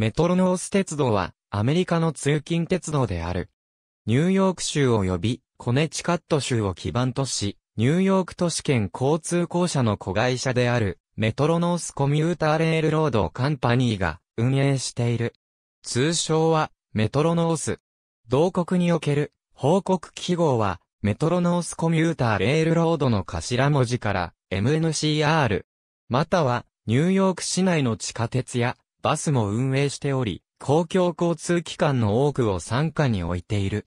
メトロノース鉄道は、アメリカの通勤鉄道である。ニューヨーク州及び、コネチカット州を基盤とし、ニューヨーク都市圏交通公社の子会社である、メトロノースコミューターレールロードカンパニーが運営している。通称は、メトロノース。同国における、報告記号は、メトロノースコミューターレールロードの頭文字から、MNCR。または、ニューヨーク市内の地下鉄や、バスも運営しており、公共交通機関の多くを傘下に置いている。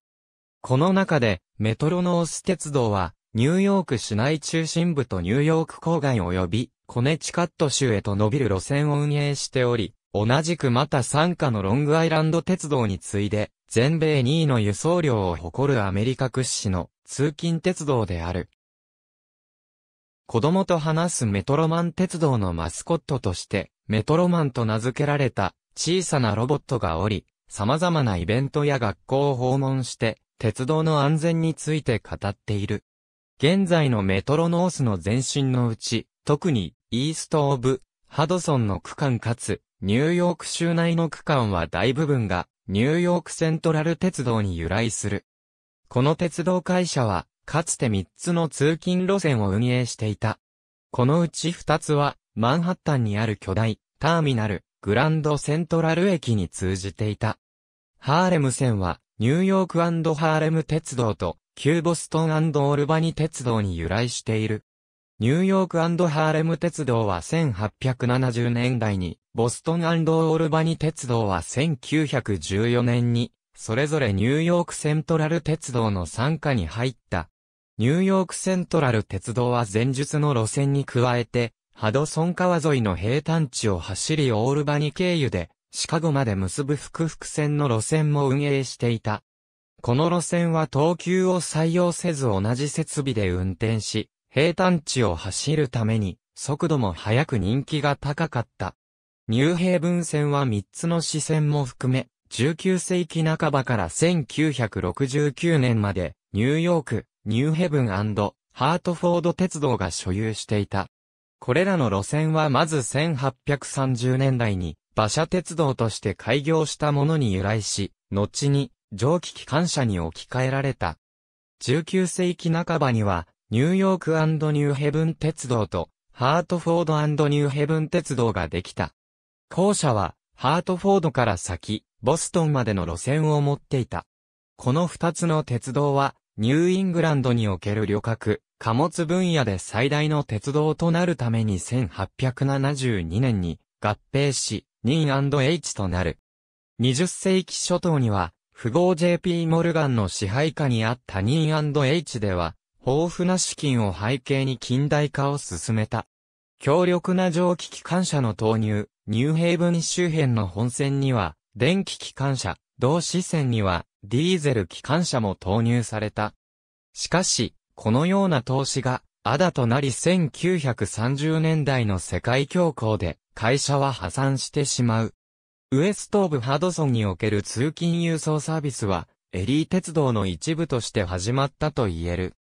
この中で、メトロノース鉄道は、ニューヨーク市内中心部とニューヨーク郊外及び、コネチカット州へと伸びる路線を運営しており、同じくまた傘下のロングアイランド鉄道に次いで、全米2位の輸送量を誇るアメリカ屈指の通勤鉄道である。子供と話すメトロマン鉄道のマスコットとして、メトロマンと名付けられた小さなロボットがおり、様々なイベントや学校を訪問して、鉄道の安全について語っている。現在のメトロノースの前身のうち、特に、イースト・オブ・ハドソンの区間かつ、ニューヨーク州内の区間は大部分が、ニューヨークセントラル鉄道に由来する。この鉄道会社は、かつて3つの通勤路線を運営していた。このうち2つは、マンハッタンにある巨大、ターミナル、グランドセントラル駅に通じていた。ハーレム線は、ニューヨークハーレム鉄道と、旧ボストンオルバニ鉄道に由来している。ニューヨークハーレム鉄道は1870年代に、ボストンオルバニ鉄道は1914年に、それぞれニューヨークセントラル鉄道の参加に入ったニューヨークセントラル鉄道は前述の路線に加えて、ハドソン川沿いの平坦地を走りオールバニ経由で、シカゴまで結ぶ複々線の路線も運営していた。この路線は等級を採用せず同じ設備で運転し、平坦地を走るために、速度も速く人気が高かった。ニューヘイブン線は3つの支線も含め、19世紀半ばから1969年まで、ニューヨーク、ニューヘブンハートフォード鉄道が所有していた。これらの路線はまず1830年代に馬車鉄道として開業したものに由来し、後に蒸気機関車に置き換えられた。19世紀半ばにはニューヨークニューヘブン鉄道とハートフォードニューヘブン鉄道ができた。後者はハートフォードから先、ボストンまでの路線を持っていた。この二つの鉄道はニューイングランドにおける旅客、貨物分野で最大の鉄道となるために1872年に合併し、ニン h となる。20世紀初頭には、富豪 JP モルガンの支配下にあったニン h では、豊富な資金を背景に近代化を進めた。強力な蒸気機関車の投入、ニューヘイブン周辺の本線には、電気機関車、同支線には、ディーゼル機関車も投入された。しかし、このような投資が、アダとなり1930年代の世界恐慌で、会社は破産してしまう。ウエストーブ・ハドソンにおける通勤輸送サービスは、エリー鉄道の一部として始まったと言える。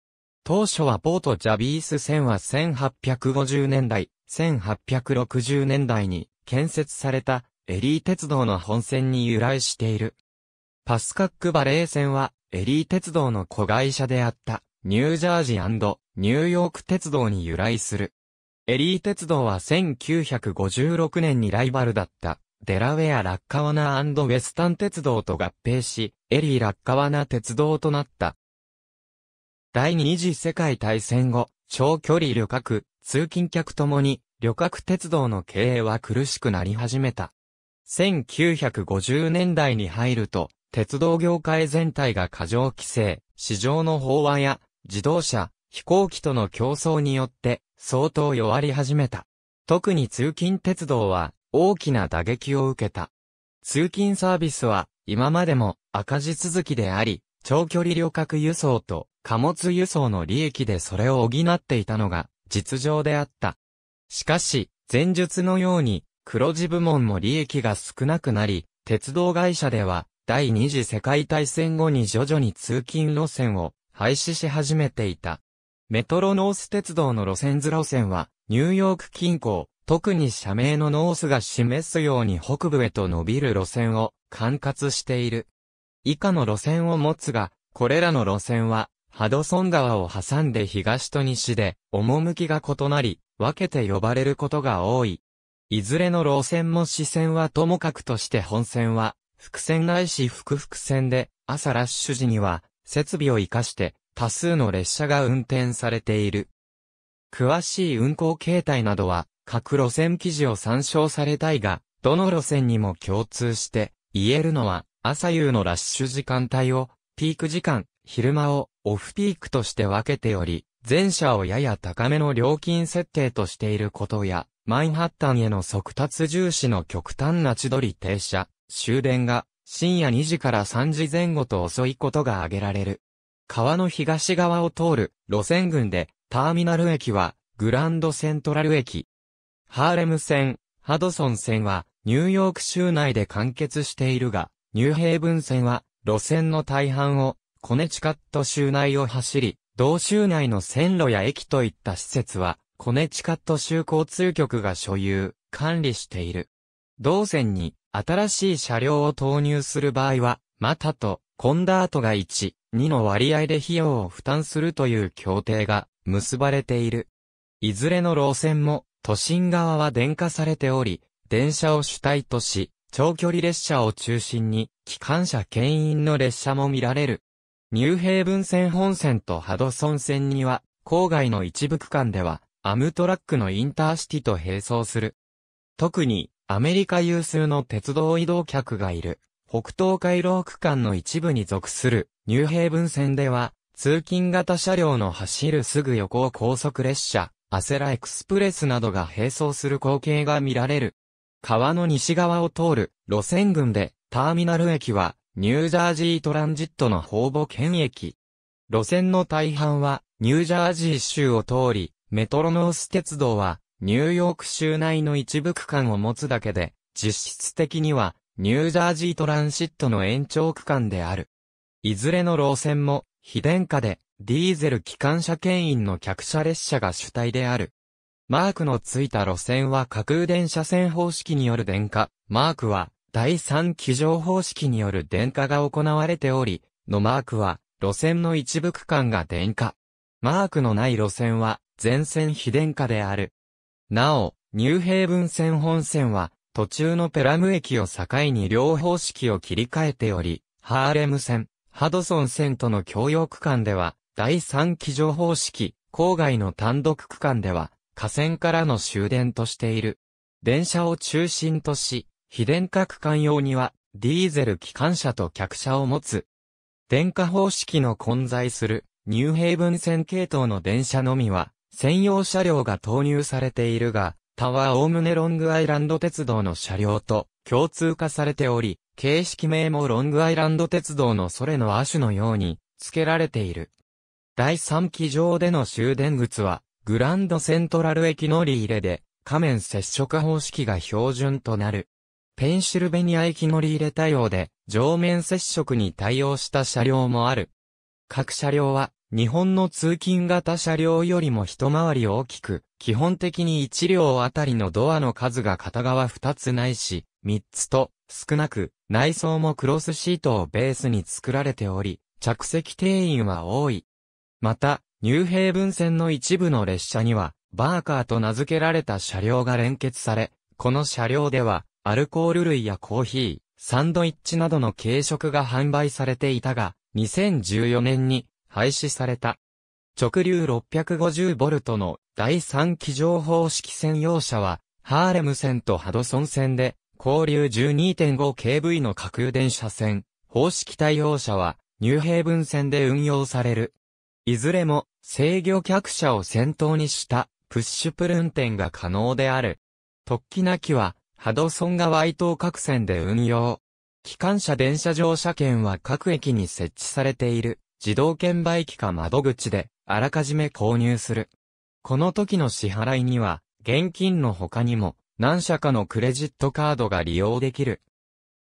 当初はポート・ジャビース線は1850年代、1860年代に建設されたエリー鉄道の本線に由来している。パスカックバレー線は、エリー鉄道の子会社であった、ニュージャージーニューヨーク鉄道に由来する。エリー鉄道は1956年にライバルだった、デラウェア・ラッカワナウェスタン鉄道と合併し、エリー・ラッカワナ鉄道となった。第二次世界大戦後、長距離旅客、通勤客ともに、旅客鉄道の経営は苦しくなり始めた。1950年代に入ると、鉄道業界全体が過剰規制、市場の飽和や、自動車、飛行機との競争によって、相当弱り始めた。特に通勤鉄道は、大きな打撃を受けた。通勤サービスは、今までも赤字続きであり、長距離旅客輸送と貨物輸送の利益でそれを補っていたのが実情であった。しかし、前述のように黒字部門も利益が少なくなり、鉄道会社では第二次世界大戦後に徐々に通勤路線を廃止し始めていた。メトロノース鉄道の路線図路線は、ニューヨーク近郊、特に社名のノースが示すように北部へと伸びる路線を管轄している。以下の路線を持つが、これらの路線は、ハドソン川を挟んで東と西で、趣が異なり、分けて呼ばれることが多い。いずれの路線も視線はともかくとして本線は、伏線ないし複々線で、朝ラッシュ時には、設備を活かして、多数の列車が運転されている。詳しい運行形態などは、各路線記事を参照されたいが、どの路線にも共通して、言えるのは、朝夕のラッシュ時間帯を、ピーク時間、昼間を、オフピークとして分けており、全車をやや高めの料金設定としていることや、マンハッタンへの速達重視の極端な千鳥停車、終電が深夜2時から3時前後と遅いことが挙げられる。川の東側を通る路線群で、ターミナル駅はグランドセントラル駅。ハーレム線、ハドソン線はニューヨーク州内で完結しているが、ニューヘイブン線は路線の大半をコネチカット州内を走り、同州内の線路や駅といった施設は、コネチカット州交通局が所有、管理している。同線に新しい車両を投入する場合は、またと、コンダートが1、2の割合で費用を負担するという協定が結ばれている。いずれの路線も、都心側は電化されており、電車を主体とし、長距離列車を中心に、機関車牽引の列車も見られる。ニューヘイブン線本線とハドソン線には、郊外の一部区間では、アムトラックのインターシティと並走する。特に、アメリカ有数の鉄道移動客がいる、北東海廊区間の一部に属する、ニューヘイブン線では、通勤型車両の走るすぐ横を高速列車、アセラエクスプレスなどが並走する光景が見られる。川の西側を通る路線群で、ターミナル駅は、ニュージャージートランジットの方母県駅。路線の大半は、ニュージャージー州を通り、メトロノース鉄道は、ニューヨーク州内の一部区間を持つだけで、実質的には、ニュージャージートランシットの延長区間である。いずれの路線も、非電化で、ディーゼル機関車牽引の客車列車が主体である。マークのついた路線は架空電車線方式による電化、マークは第三機乗方式による電化が行われており、のマークは路線の一部区間が電化。マークのない路線は全線非電化である。なお、ニューヘイブン線本線は、途中のペラム駅を境に両方式を切り替えており、ハーレム線、ハドソン線との共用区間では、第3機情方式、郊外の単独区間では、河川からの終電としている。電車を中心とし、非電化区間用には、ディーゼル機関車と客車を持つ。電化方式の混在する、ニューヘイブン線系統の電車のみは、専用車両が投入されているが、他はおおむねロングアイランド鉄道の車両と共通化されており、形式名もロングアイランド鉄道のそれの亜種のように付けられている。第3機場での終電靴は、グランドセントラル駅乗り入れで、仮面接触方式が標準となる。ペンシルベニア駅乗り入れ対応で、上面接触に対応した車両もある。各車両は、日本の通勤型車両よりも一回り大きく、基本的に1両あたりのドアの数が片側2つないし、3つと、少なく、内装もクロスシートをベースに作られており、着席定員は多い。また、ニューヘイブン線の一部の列車には、バーカーと名付けられた車両が連結され、この車両では、アルコール類やコーヒー、サンドイッチなどの軽食が販売されていたが、2014年に廃止された。直流 650V の第3機乗方式専用車は、ハーレム線とハドソン線で、交流 12.5kV の架空電車線、方式対応車は、ニューヘイブン線で運用される。いずれも、制御客車を先頭にした、プッシュプル運転が可能である。突起なきは、ハドソン川伊東各線で運用。機関車電車乗車券は各駅に設置されている。自動券売機か窓口で、あらかじめ購入する。この時の支払いには、現金の他にも、何社かのクレジットカードが利用できる。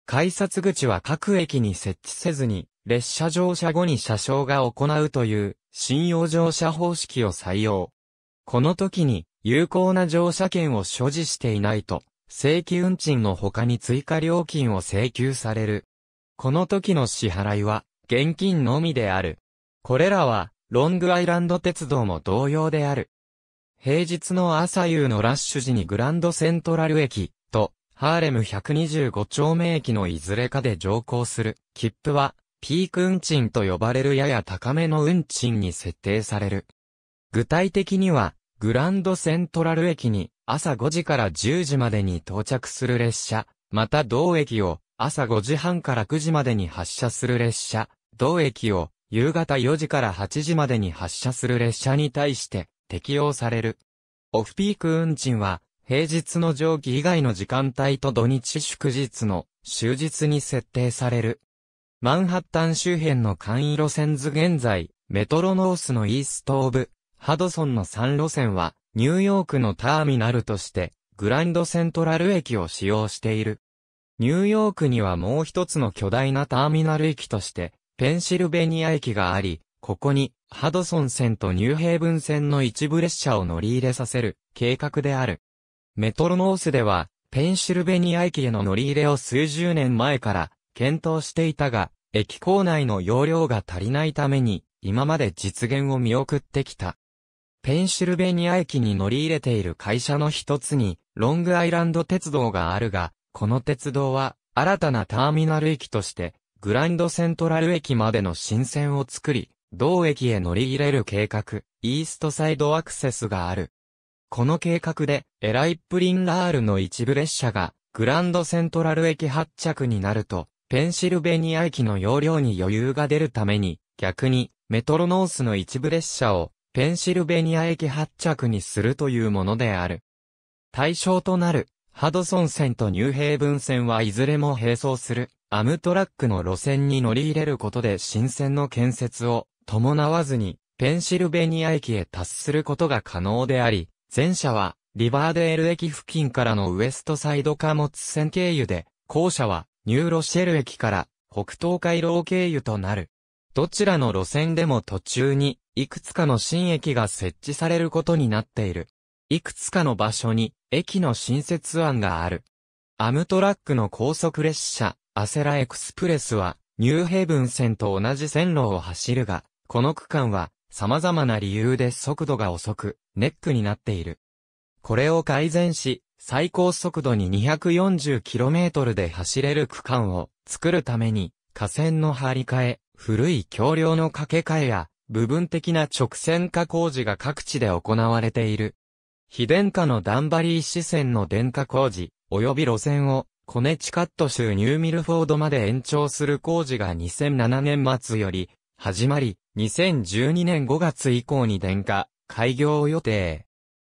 改札口は各駅に設置せずに、列車乗車後に車掌が行うという、信用乗車方式を採用。この時に、有効な乗車券を所持していないと、正規運賃の他に追加料金を請求される。この時の支払いは、現金のみである。これらは、ロングアイランド鉄道も同様である。平日の朝夕のラッシュ時にグランドセントラル駅とハーレム125丁目駅のいずれかで乗降する切符はピーク運賃と呼ばれるやや高めの運賃に設定される。具体的にはグランドセントラル駅に朝5時から10時までに到着する列車、また同駅を朝5時半から9時までに発車する列車、同駅を夕方4時から8時までに発車する列車に対して適用される。オフピーク運賃は平日の上記以外の時間帯と土日祝日の終日に設定される。マンハッタン周辺の簡易路線図現在、メトロノースのイーストオブ、ハドソンの3路線は、ニューヨークのターミナルとして、グランドセントラル駅を使用している。ニューヨークにはもう一つの巨大なターミナル駅として、ペンシルベニア駅があり、ここに、ハドソン線とニューヘイブン線の一部列車を乗り入れさせる計画である。メトロノースでは、ペンシルベニア駅への乗り入れを数十年前から検討していたが、駅構内の容量が足りないために、今まで実現を見送ってきた。ペンシルベニア駅に乗り入れている会社の一つに、ロングアイランド鉄道があるが、この鉄道は、新たなターミナル駅として、グランドセントラル駅までの新線を作り、同駅へ乗り入れる計画、イーストサイドアクセスがある。この計画で、エライップリンラールの一部列車が、グランドセントラル駅発着になると、ペンシルベニア駅の容量に余裕が出るために、逆に、メトロノースの一部列車を、ペンシルベニア駅発着にするというものである。対象となる、ハドソン線とニューヘイブン線はいずれも並走する。アムトラックの路線に乗り入れることで新線の建設を伴わずにペンシルベニア駅へ達することが可能であり、前者はリバーデール駅付近からのウエストサイド貨物線経由で、後者はニューロシェル駅から北東海廊経由となる。どちらの路線でも途中にいくつかの新駅が設置されることになっている。いくつかの場所に駅の新設案がある。アムトラックの高速列車、アセラエクスプレスは、ニューヘイブン線と同じ線路を走るが、この区間は、様々な理由で速度が遅く、ネックになっている。これを改善し、最高速度に 240km で走れる区間を作るために、架線の張り替え、古い橋梁の架け替えや、部分的な直線化工事が各地で行われている。非電化のダンバリー支線の電化工事、及び路線をコネチカット州ニューミルフォードまで延長する工事が2007年末より始まり、2012年5月以降に電化、開業予定。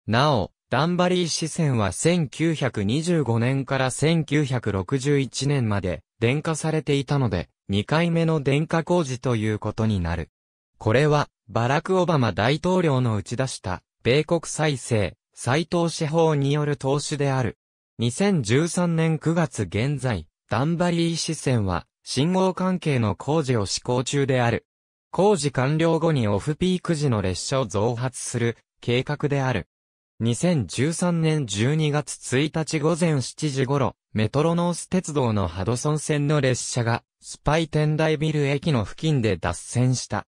なお、ダンバリー支線は1925年から1961年まで電化されていたので、2回目の電化工事ということになる。これは、バラク・オバマ大統領の打ち出した、米国再生、再投資法による投資である。2013年9月現在、ダンバリー支線は、信号関係の工事を施行中である。工事完了後にオフピーク時の列車を増発する計画である。2013年12月1日午前7時頃、メトロノース鉄道のハドソン線の列車が、スパイ天台ビル駅の付近で脱線した。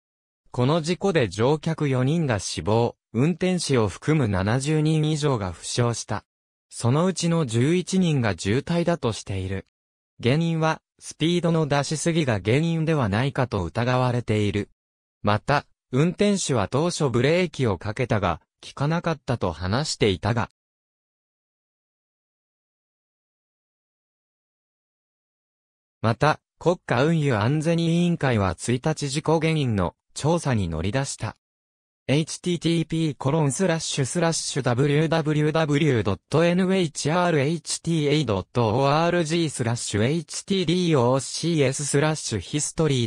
この事故で乗客4人が死亡、運転士を含む70人以上が負傷した。そのうちの11人が渋滞だとしている。原因は、スピードの出しすぎが原因ではないかと疑われている。また、運転手は当初ブレーキをかけたが、効かなかったと話していたが。また、国家運輸安全委員会は1日事故原因の調査に乗り出した。http://www.nhrhta.org スラッシュ htdocs スラッシュ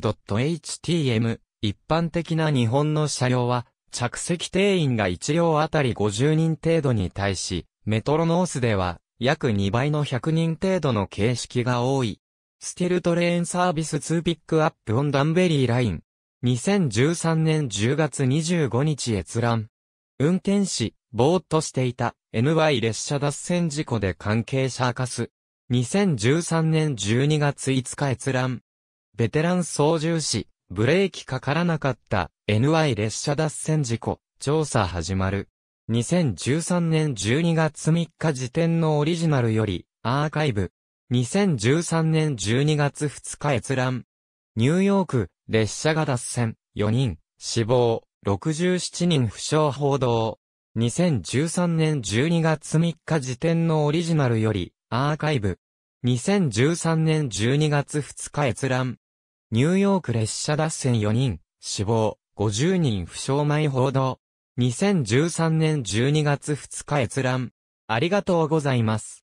history.htm 一般的な日本の車両は、着席定員が1両あたり50人程度に対し、メトロノースでは約2倍の100人程度の形式が多い。ステルトレーンサービス2ピックアップオンダンベリーライン。2013年10月25日閲覧。運転士、ぼーっとしていた、NY 列車脱線事故で関係者明かす。2013年12月5日閲覧。ベテラン操縦士、ブレーキかからなかった、NY 列車脱線事故、調査始まる。2013年12月3日時点のオリジナルより、アーカイブ。2013年12月2日閲覧。ニューヨーク、列車が脱線、4人、死亡、67人負傷報道。2013年12月3日時点のオリジナルより、アーカイブ。2013年12月2日閲覧。ニューヨーク列車脱線4人、死亡、50人負傷前報道。2013年12月2日閲覧。ありがとうございます。